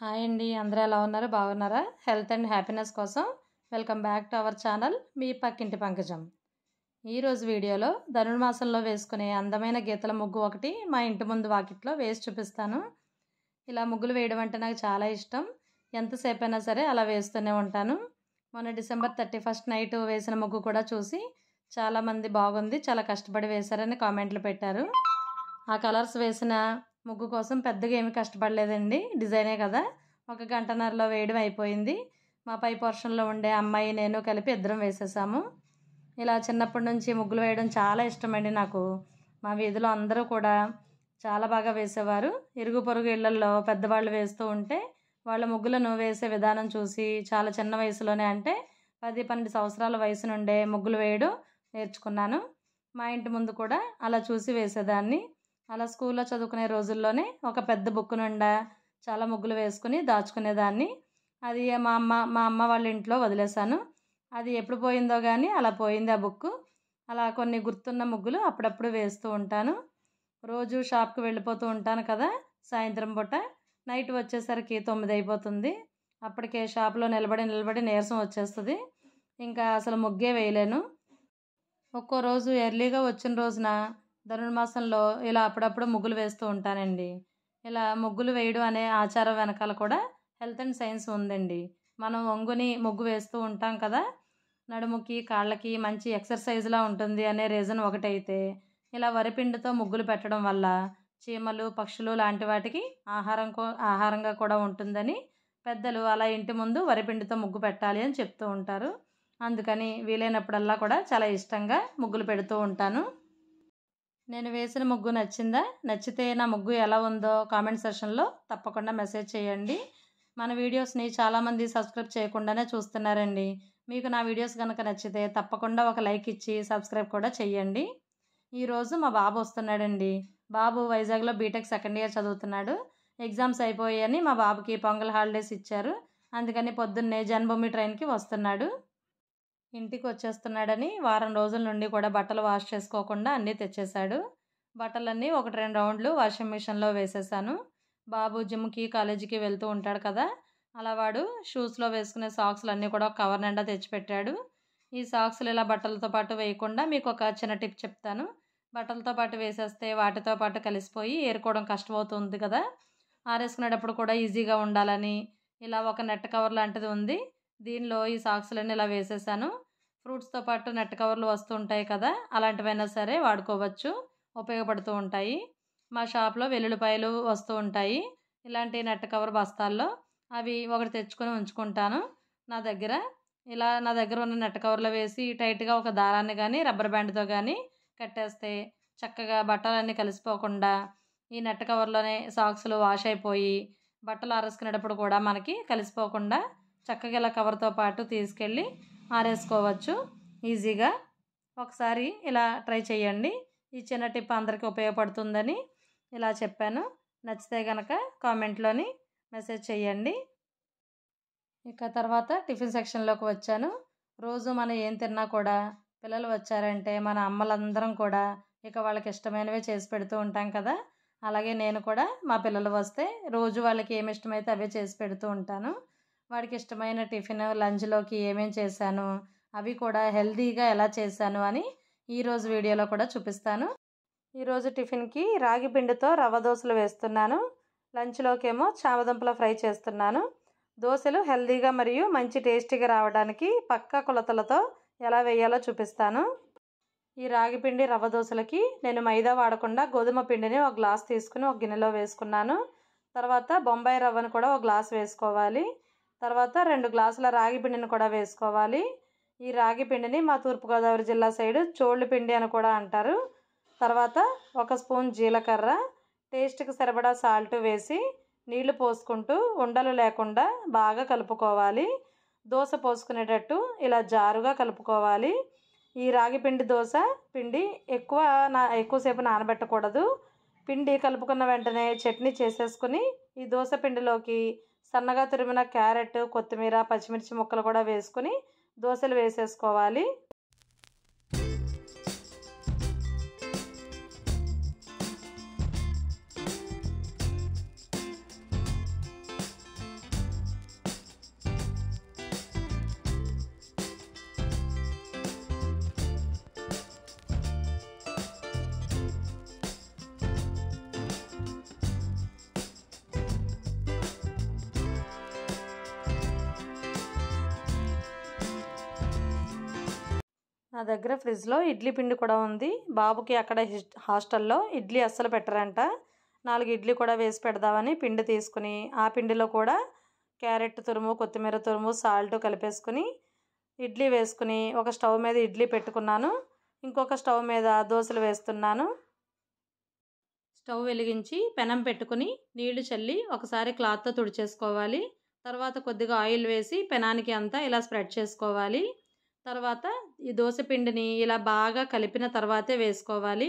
hi అండి అందరూ ఎలా ఉన్నారు బాగున్నారా హెల్త్ అండ్ హ్యాపీనెస్ కోసం welcome back to our channel మీ పక్కింటి పంకజం ఈరోజు వీడియోలో ధనుర్మాసంలో వేసుకునే అందమైన గీతల ముగ్గు ఒకటి మా ఇంటి ముందు వాకిట్లో వేసి చూపిస్తాను ఇలా ముగ్గులు వేయడం అంటే నాకు చాలా ఇష్టం ఎంతసేపు అయినా సరే అలా వేస్తూనే ఉంటాను మొన్న డిసెంబర్ థర్టీ ఫస్ట్ నైట్ వేసిన ముగ్గు కూడా చూసి చాలామంది బాగుంది చాలా కష్టపడి వేశారని కామెంట్లు పెట్టారు ఆ కలర్స్ వేసిన ముగ్గు కోసం పెద్దగా ఏమి కష్టపడలేదండి డిజైనే కదా ఒక గంటన్నరలో వేయడం అయిపోయింది మా పై పోర్షన్లో ఉండే అమ్మాయి నేను కలిపి ఇద్దరం వేసేసాము ఇలా చిన్నప్పటి నుంచి ముగ్గులు వేయడం చాలా ఇష్టమండి నాకు మా వీధిలో అందరూ కూడా చాలా బాగా వేసేవారు ఇరుగు పొరుగు ఇళ్లలో పెద్దవాళ్ళు వేస్తూ ఉంటే వాళ్ళ ముగ్గులను వేసే విధానం చూసి చాలా చిన్న వయసులోనే అంటే పది పన్నెండు సంవత్సరాల వయసు నుండే ముగ్గులు వేయడం నేర్చుకున్నాను మా ఇంటి ముందు కూడా అలా చూసి వేసేదాన్ని అలా స్కూల్లో చదువుకునే రోజుల్లోనే ఒక పెద్ద బుక్ నిండా చాలా ముగ్గులు వేసుకుని దాచుకునేదాన్ని అది మా అమ్మ మా అమ్మ వాళ్ళ ఇంట్లో వదిలేశాను అది ఎప్పుడు పోయిందో కానీ అలా పోయింది ఆ బుక్ అలా కొన్ని గుర్తున్న ముగ్గులు అప్పుడప్పుడు వేస్తూ ఉంటాను రోజు షాప్కి వెళ్ళిపోతూ ఉంటాను కదా సాయంత్రం పూట నైట్ వచ్చేసరికి తొమ్మిది అయిపోతుంది అప్పటికే షాప్లో నిలబడి నిలబడి నీరసం వచ్చేస్తుంది ఇంకా అసలు ముగ్గే వేయలేను ఒక్కో రోజు ఎర్లీగా వచ్చిన రోజున ధనుర్మాసంలో ఇలా అప్పుడప్పుడు ముగ్గులు వేస్తూ ఉంటానండి ఇలా ముగ్గులు వేయడం అనే ఆచారం వెనకాల కూడా హెల్త్ అండ్ సైన్స్ ఉందండి మనం ఒంగుని ముగ్గు వేస్తూ ఉంటాం కదా నడుముకి కాళ్ళకి మంచి ఎక్సర్సైజ్లా ఉంటుంది అనే రీజన్ ఒకటైతే ఇలా వరిపిండితో ముగ్గులు పెట్టడం వల్ల చీమలు పక్షులు లాంటి వాటికి ఆహారం ఆహారంగా కూడా ఉంటుందని పెద్దలు అలా ఇంటి ముందు వరిపిండితో ముగ్గు పెట్టాలి అని చెప్తూ ఉంటారు అందుకని వీలైనప్పుడల్లా కూడా చాలా ఇష్టంగా ముగ్గులు పెడుతూ ఉంటాను నేను వేసిన ముగ్గు నచ్చిందా నచ్చితే నా ముగ్గు ఎలా ఉందో కామెంట్ సెషన్లో తప్పకుండా మెసేజ్ చేయండి మన వీడియోస్ని చాలామంది సబ్స్క్రైబ్ చేయకుండానే చూస్తున్నారండి మీకు నా వీడియోస్ కనుక నచ్చితే తప్పకుండా ఒక లైక్ ఇచ్చి సబ్స్క్రైబ్ కూడా చేయండి ఈరోజు మా బాబు వస్తున్నాడండి బాబు వైజాగ్లో బీటెక్ సెకండ్ ఇయర్ చదువుతున్నాడు ఎగ్జామ్స్ అయిపోయాయని మా బాబుకి పొంగల్ హాలిడేస్ ఇచ్చారు అందుకని పొద్దున్నే జన్మభూమి ట్రైన్కి వస్తున్నాడు ఇంటికి వచ్చేస్తున్నాడని వారం రోజుల నుండి కూడా బట్టలు వాష్ చేసుకోకుండా అన్నీ తెచ్చేశాడు బట్టలన్నీ ఒకటి రెండు రౌండ్లు వాషింగ్ మిషన్లో వేసేసాను బాబు జిమ్కి కాలేజీకి వెళ్తూ ఉంటాడు కదా అలా వాడు షూస్లో వేసుకునే సాక్స్లు అన్నీ కూడా కవర్ నిండా తెచ్చిపెట్టాడు ఈ సాక్స్లు ఇలా బట్టలతో పాటు వేయకుండా మీకు ఒక చిన్న టిప్ చెప్తాను బట్టలతో పాటు వేసేస్తే వాటితో పాటు కలిసిపోయి ఏరుకోవడం కష్టమవుతుంది కదా ఆరేసుకునేటప్పుడు కూడా ఈజీగా ఉండాలని ఇలా ఒక నెట్ కవర్ లాంటిది ఉంది దీనిలో ఈ సాక్స్లన్నీ ఇలా వేసేసాను ఫ్రూట్స్తో పాటు నెట్ కవర్లు వస్తూ ఉంటాయి కదా అలాంటివైనా సరే వాడుకోవచ్చు ఉపయోగపడుతూ ఉంటాయి మా షాప్లో వెల్లుల్లిపాయలు వస్తూ ఉంటాయి ఇలాంటి నెట్ కవర్ బస్తాల్లో అవి ఒకటి తెచ్చుకొని ఉంచుకుంటాను నా దగ్గర ఇలా నా దగ్గర ఉన్న నెట్ కవర్లో వేసి టైట్గా ఒక దారాన్ని కానీ రబ్బర్ బ్యాండ్తో కానీ కట్టేస్తే చక్కగా బట్టలన్నీ కలిసిపోకుండా ఈ నెట్ కవర్లోనే సాక్స్లు వాష్ అయిపోయి బట్టలు ఆరేసుకునేటప్పుడు కూడా మనకి కలిసిపోకుండా చక్కగా ఇలా కవర్తో పాటు తీసుకెళ్ళి ఆరేసుకోవచ్చు ఈజీగా ఒకసారి ఇలా ట్రై చేయండి ఈ చిన్న టిప్ అందరికీ ఉపయోగపడుతుందని ఇలా చెప్పాను నచ్చితే కనుక కామెంట్లోని మెసేజ్ చేయండి ఇక తర్వాత టిఫిన్ సెక్షన్లోకి వచ్చాను రోజు మనం ఏం తిన్నా కూడా పిల్లలు వచ్చారంటే మన అమ్మలందరం కూడా ఇక వాళ్ళకి ఇష్టమైనవే చేసి పెడుతూ ఉంటాం కదా అలాగే నేను కూడా మా పిల్లలు వస్తే రోజు వాళ్ళకి ఏమి ఇష్టమైతే అవే చేసి పెడుతూ ఉంటాను వాడికి ఇష్టమైన టిఫిన్ లంచ్లోకి ఏమేం చేశాను అవి కూడా హెల్తీగా ఎలా చేశాను అని ఈరోజు వీడియోలో కూడా చూపిస్తాను ఈరోజు టిఫిన్కి రాగి పిండితో రవ్వ దోశలు వేస్తున్నాను లంచ్లోకేమో చామదుంపల ఫ్రై చేస్తున్నాను దోశలు హెల్తీగా మరియు మంచి టేస్టీగా రావడానికి పక్కా కొలతలతో ఎలా వేయాలో చూపిస్తాను ఈ రాగి పిండి రవ్వ దోశలకి నేను మైదా వాడకుండా గోధుమ పిండిని ఒక గ్లాస్ తీసుకుని ఒక గిన్నెలో వేసుకున్నాను తర్వాత బొంబాయి రవ్వను కూడా ఒక గ్లాస్ వేసుకోవాలి తర్వాత రెండు గ్లాసుల రాగి పిండిని కూడా వేసుకోవాలి ఈ రాగి పిండిని మా తూర్పుగోదావరి జిల్లా సైడు చోళ్ళు పిండి అని కూడా అంటారు తర్వాత ఒక స్పూన్ జీలకర్ర టేస్ట్కి సరిపడా సాల్ట్ వేసి నీళ్లు పోసుకుంటూ ఉండలు లేకుండా బాగా కలుపుకోవాలి దోశ పోసుకునేటట్టు ఇలా జారుగా కలుపుకోవాలి ఈ రాగి పిండి దోశ పిండి ఎక్కువ నా ఎక్కువసేపు నానబెట్టకూడదు పిండి కలుపుకున్న వెంటనే చట్నీ చేసేసుకుని ఈ దోశ పిండిలోకి సన్నగా తురిమిన క్యారెట్ కొత్తిమీర పచ్చిమిర్చి ముక్కలు కూడా వేసుకుని దోశలు వేసేసుకోవాలి నా దగ్గర ఫ్రిడ్జ్లో ఇడ్లీ పిండి కూడా ఉంది బాబుకి అక్కడ హాస్టల్లో ఇడ్లీ అస్సలు పెట్టరంట నాలుగు ఇడ్లీ కూడా వేసి పెడదామని పిండి తీసుకుని ఆ పిండిలో కూడా క్యారెట్ తురుము కొత్తిమీర తురుము సాల్ట్ కలిపేసుకుని ఇడ్లీ వేసుకుని ఒక స్టవ్ మీద ఇడ్లీ పెట్టుకున్నాను ఇంకొక స్టవ్ మీద దోశలు వేస్తున్నాను స్టవ్ వెలిగించి పెనం పెట్టుకుని నీళ్లు చల్లి ఒకసారి క్లాత్తో తుడిచేసుకోవాలి తర్వాత కొద్దిగా ఆయిల్ వేసి పెనానికి అంతా ఇలా స్ప్రెడ్ చేసుకోవాలి తర్వాత ఈ దోశ పిండిని ఇలా బాగా కలిపిన తర్వాతే వేసుకోవాలి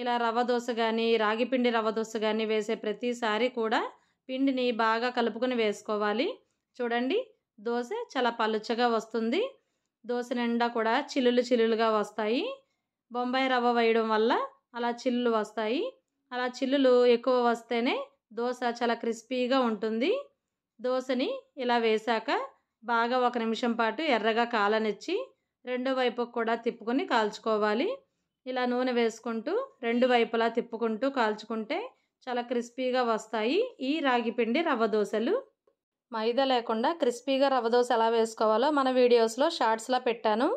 ఇలా రవ్వ దోశ కానీ రాగి పిండి రవ్వ దోశ కానీ వేసే ప్రతిసారి కూడా పిండిని బాగా కలుపుకొని వేసుకోవాలి చూడండి దోశ చాలా పలుచగా వస్తుంది దోశ నిండా కూడా చిల్లులు చిల్లులుగా వస్తాయి బొంబాయి రవ్వ వేయడం వల్ల అలా చిల్లులు వస్తాయి అలా చిల్లులు ఎక్కువ వస్తేనే దోశ చాలా క్రిస్పీగా ఉంటుంది దోశని ఇలా వేశాక బాగా ఒక నిమిషం పాటు ఎర్రగా కాలనిచ్చి రెండో వైపుకు కూడా తిప్పుకొని కాల్చుకోవాలి ఇలా నూనె వేసుకుంటూ రెండు వైపులా తిప్పుకుంటూ కాల్చుకుంటే చాలా క్రిస్పీగా వస్తాయి ఈ రాగిపిండి రవ్వ దోశలు మైదా లేకుండా క్రిస్పీగా రవ్వ దోశ ఎలా వేసుకోవాలో మన వీడియోస్లో షార్ట్స్లో పెట్టాను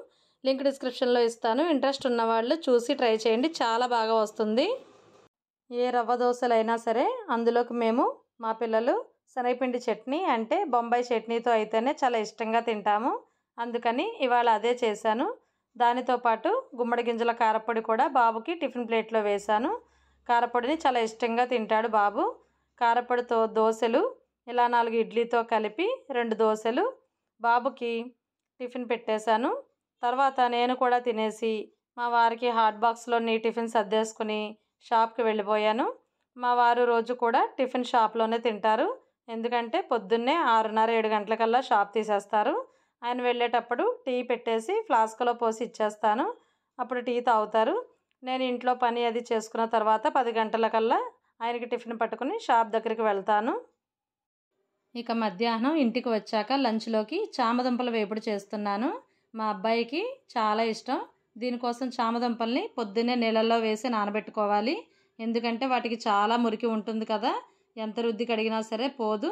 లింక్ డిస్క్రిప్షన్లో ఇస్తాను ఇంట్రెస్ట్ ఉన్నవాళ్ళు చూసి ట్రై చేయండి చాలా బాగా వస్తుంది ఏ రవ్వ దోశలైనా సరే అందులోకి మేము మా పిల్లలు శనగపిండి చట్నీ అంటే బొంబాయి చట్నీతో అయితేనే చాలా ఇష్టంగా తింటాము అందుకని ఇవాళ అదే చేశాను దానితో పాటు గుమ్మడి గింజల కారపొడి కూడా బాబుకి టిఫిన్ ప్లేట్లో వేశాను కారపొడిని చాలా ఇష్టంగా తింటాడు బాబు కారపొడితో దోశలు ఇలా నాలుగు ఇడ్లీతో కలిపి రెండు దోశలు బాబుకి టిఫిన్ పెట్టేశాను తర్వాత నేను కూడా తినేసి మా వారికి హాట్ బాక్స్లోని టిఫిన్ సర్దేసుకుని షాప్కి వెళ్ళిపోయాను మా వారు రోజు కూడా టిఫిన్ షాప్లోనే తింటారు ఎందుకంటే పొద్దున్నే ఆరున్నర ఏడు గంటలకల్లా షాప్ తీసేస్తారు ఆయన వెళ్ళేటప్పుడు టీ పెట్టేసి ఫ్లాస్క్లో పోసి ఇచ్చేస్తాను అప్పుడు టీ తాగుతారు నేను ఇంట్లో పని అది చేసుకున్న తర్వాత పది గంటలకల్లా ఆయనకి టిఫిన్ పట్టుకుని షాప్ దగ్గరికి వెళ్తాను ఇక మధ్యాహ్నం ఇంటికి వచ్చాక లంచ్లోకి చామదుంపల వేపుడు చేస్తున్నాను మా అబ్బాయికి చాలా ఇష్టం దీనికోసం చామదుంపల్ని పొద్దున్నే నీళ్ళల్లో వేసి నానబెట్టుకోవాలి ఎందుకంటే వాటికి చాలా మురికి ఉంటుంది కదా ఎంత రుద్ది కడిగినా సరే పోదు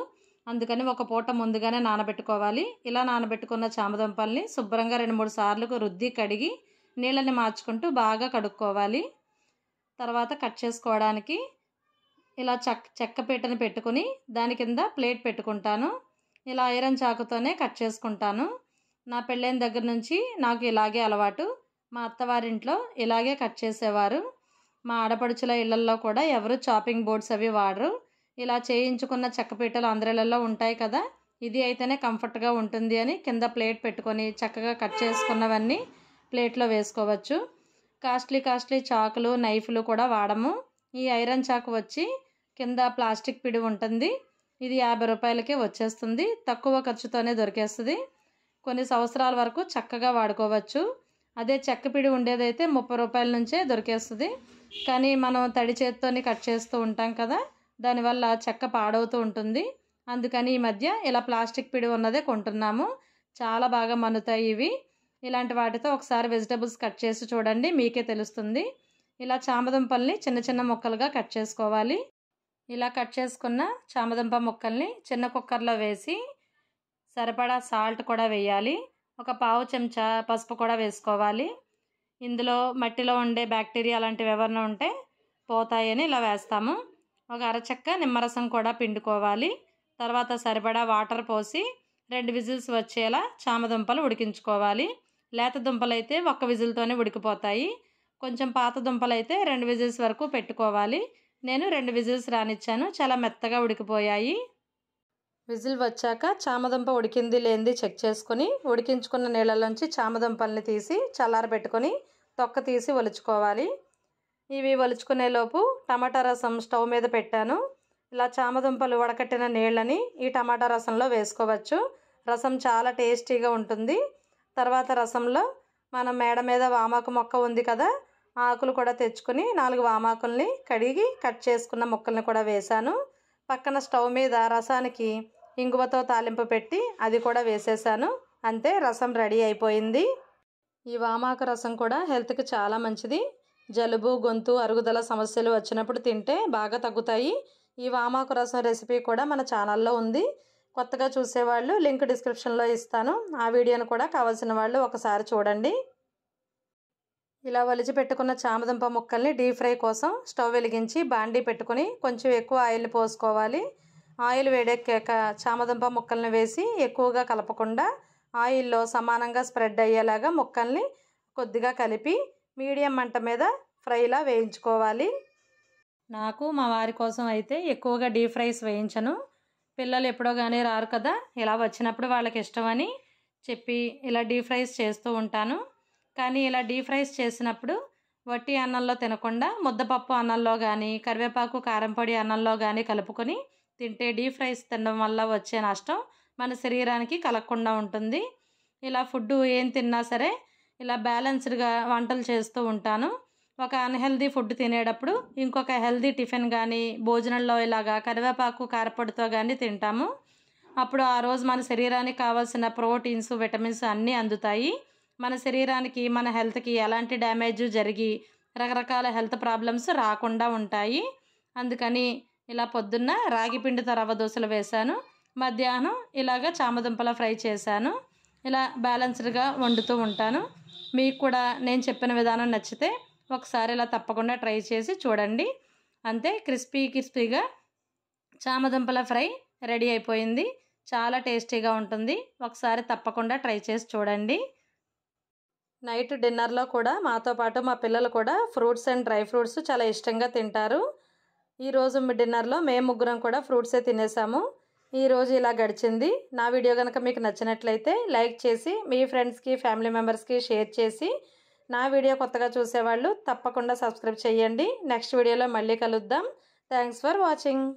అందుకని ఒక పూట ముందుగానే నానబెట్టుకోవాలి ఇలా నానబెట్టుకున్న చామదుంపల్ని శుభ్రంగా రెండు మూడు సార్లు రుద్ది కడిగి నీళ్ళని మార్చుకుంటూ బాగా కడుక్కోవాలి తర్వాత కట్ చేసుకోవడానికి ఇలా చక్క చెక్క పీటను పెట్టుకుని దాని కింద ప్లేట్ పెట్టుకుంటాను ఇలా ఐరన్ చాకుతోనే కట్ చేసుకుంటాను నా పెళ్ళైన దగ్గర నుంచి నాకు ఇలాగే అలవాటు మా అత్తవారింట్లో ఇలాగే కట్ చేసేవారు మా ఆడపడుచుల ఇళ్లల్లో కూడా ఎవరు చాపింగ్ బోర్డ్స్ అవి వాడరు ఇలా చేయించుకున్న చెక్క పీటలు అందరిలలో ఉంటాయి కదా ఇది అయితేనే కంఫర్ట్గా ఉంటుంది అని కింద ప్లేట్ పెట్టుకొని చక్కగా కట్ చేసుకున్నవన్నీ ప్లేట్లో వేసుకోవచ్చు కాస్ట్లీ కాస్ట్లీ చాకులు నైఫ్లు కూడా వాడము ఈ ఐరన్ చాకు వచ్చి కింద ప్లాస్టిక్ పిడి ఉంటుంది ఇది యాభై రూపాయలకే వచ్చేస్తుంది తక్కువ ఖర్చుతోనే దొరికేస్తుంది కొన్ని సంవత్సరాల వరకు చక్కగా వాడుకోవచ్చు అదే చెక్క పిడి ఉండేదైతే ముప్పై రూపాయల నుంచే దొరికేస్తుంది కానీ మనం తడి చేత్తోని కట్ చేస్తూ ఉంటాం కదా దానివల్ల చెక్క పాడవుతూ ఉంటుంది అందుకని ఈ మధ్య ఇలా ప్లాస్టిక్ పిడి ఉన్నదే కొంటున్నాము చాలా బాగా మన్నుతాయి ఇవి ఇలాంటి వాటితో ఒకసారి వెజిటబుల్స్ కట్ చేసి చూడండి మీకే తెలుస్తుంది ఇలా చామదుంపల్ని చిన్న చిన్న ముక్కలుగా కట్ చేసుకోవాలి ఇలా కట్ చేసుకున్న చామదుంప ముక్కల్ని చిన్న కుక్కర్లో వేసి సరిపడా సాల్ట్ కూడా వేయాలి ఒక పావు చెంచా పసుపు కూడా వేసుకోవాలి ఇందులో మట్టిలో ఉండే బ్యాక్టీరియా అలాంటివి ఎవరైనా ఉంటే పోతాయని ఇలా వేస్తాము ఒక అరచక్క నిమ్మరసం కూడా పిండుకోవాలి తర్వాత సరిపడా వాటర్ పోసి రెండు విజిల్స్ వచ్చేలా చామదుంపలు ఉడికించుకోవాలి లేత దుంపలు అయితే ఒక్క విజిల్తోనే ఉడికిపోతాయి కొంచెం పాత దుంపలు అయితే రెండు విజిల్స్ వరకు పెట్టుకోవాలి నేను రెండు విజిల్స్ రానిచ్చాను చాలా మెత్తగా ఉడికిపోయాయి విజిల్ వచ్చాక చామదుంప ఉడికింది లేనిది చెక్ చేసుకుని ఉడికించుకున్న నీళ్ళలోంచి చామదుంపల్ని తీసి చల్లారబెట్టుకొని తొక్క తీసి ఒలుచుకోవాలి ఇవి వలుచుకునే లోపు టమాటా రసం స్టవ్ మీద పెట్టాను ఇలా చామదుంపలు వడకట్టిన నీళ్ళని ఈ టమాటా రసంలో వేసుకోవచ్చు రసం చాలా టేస్టీగా ఉంటుంది తర్వాత రసంలో మనం మేడ మీద వామాకు మొక్క ఉంది కదా ఆకులు కూడా తెచ్చుకుని నాలుగు వామాకుల్ని కడిగి కట్ చేసుకున్న ముక్కల్ని కూడా వేశాను పక్కన స్టవ్ మీద రసానికి ఇంగువతో తాలింపు పెట్టి అది కూడా వేసేసాను అంతే రసం రెడీ అయిపోయింది ఈ వామాకు రసం కూడా హెల్త్కి చాలా మంచిది జలుబు గొంతు అరుగుదల సమస్యలు వచ్చినప్పుడు తింటే బాగా తగ్గుతాయి ఈ వామాకు రసం రెసిపీ కూడా మన ఛానల్లో ఉంది కొత్తగా చూసేవాళ్ళు లింక్ డిస్క్రిప్షన్లో ఇస్తాను ఆ వీడియోను కూడా కావాల్సిన వాళ్ళు ఒకసారి చూడండి ఇలా వలిచి పెట్టుకున్న చామదుంప ముక్కల్ని డీప్ ఫ్రై కోసం స్టవ్ వెలిగించి బాండీ పెట్టుకుని కొంచెం ఎక్కువ ఆయిల్ని పోసుకోవాలి ఆయిల్ వేడెక్కాక చామదుంప ముక్కల్ని వేసి ఎక్కువగా కలపకుండా ఆయిల్లో సమానంగా స్ప్రెడ్ అయ్యేలాగా ముక్కల్ని కొద్దిగా కలిపి మీడియం మంట మీద ఫ్రైలా వేయించుకోవాలి నాకు మా వారి కోసం అయితే ఎక్కువగా డీప్ ఫ్రైస్ వేయించను పిల్లలు ఎప్పుడో కానీ రారు కదా ఇలా వచ్చినప్పుడు వాళ్ళకి ఇష్టమని చెప్పి ఇలా డీప్ ఫ్రైస్ చేస్తూ ఉంటాను కానీ ఇలా డీప్ ఫ్రైస్ చేసినప్పుడు వట్టి అన్నంలో తినకుండా ముద్దపప్పు అన్నంలో కానీ కరివేపాకు కారంపొడి అన్నంలో కానీ కలుపుకొని తింటే డీప్ ఫ్రైస్ తినడం వల్ల వచ్చే నష్టం మన శరీరానికి కలగకుండా ఉంటుంది ఇలా ఫుడ్ ఏం తిన్నా సరే ఇలా బ్యాలెన్స్డ్గా వంటలు చేస్తూ ఉంటాను ఒక అన్హెల్దీ ఫుడ్ తినేటప్పుడు ఇంకొక హెల్దీ టిఫిన్ కానీ భోజనంలో ఇలాగా కరివేపాకు కారపొడితో కానీ తింటాము అప్పుడు ఆ రోజు మన శరీరానికి కావాల్సిన ప్రోటీన్స్ విటమిన్స్ అన్నీ అందుతాయి మన శరీరానికి మన హెల్త్కి ఎలాంటి డ్యామేజ్ జరిగి రకరకాల హెల్త్ ప్రాబ్లమ్స్ రాకుండా ఉంటాయి అందుకని ఇలా పొద్దున్న రాగి పిండితో రవ్వ దోశలు వేశాను మధ్యాహ్నం ఇలాగ చామదుంపల ఫ్రై చేశాను ఇలా బ్యాలెన్స్డ్గా వండుతూ ఉంటాను మీకు కూడా నేను చెప్పిన విధానం నచ్చితే ఒకసారి ఇలా తప్పకుండా ట్రై చేసి చూడండి అంతే క్రిస్పీ క్రిస్పీగా చామదుంపల ఫ్రై రెడీ అయిపోయింది చాలా టేస్టీగా ఉంటుంది ఒకసారి తప్పకుండా ట్రై చేసి చూడండి నైట్ డిన్నర్లో కూడా మాతో పాటు మా పిల్లలు కూడా ఫ్రూట్స్ అండ్ డ్రై ఫ్రూట్స్ చాలా ఇష్టంగా తింటారు ఈరోజు మీ డిన్నర్లో మేము ముగ్గురం కూడా ఫ్రూట్సే తినేసాము ఈరోజు ఇలా గడిచింది నా వీడియో కనుక మీకు నచ్చినట్లయితే లైక్ చేసి మీ ఫ్రెండ్స్కి ఫ్యామిలీ మెంబర్స్కి షేర్ చేసి నా వీడియో కొత్తగా చూసేవాళ్ళు తప్పకుండా సబ్స్క్రైబ్ చేయండి నెక్స్ట్ వీడియోలో మళ్ళీ కలుద్దాం థ్యాంక్స్ ఫర్ వాచింగ్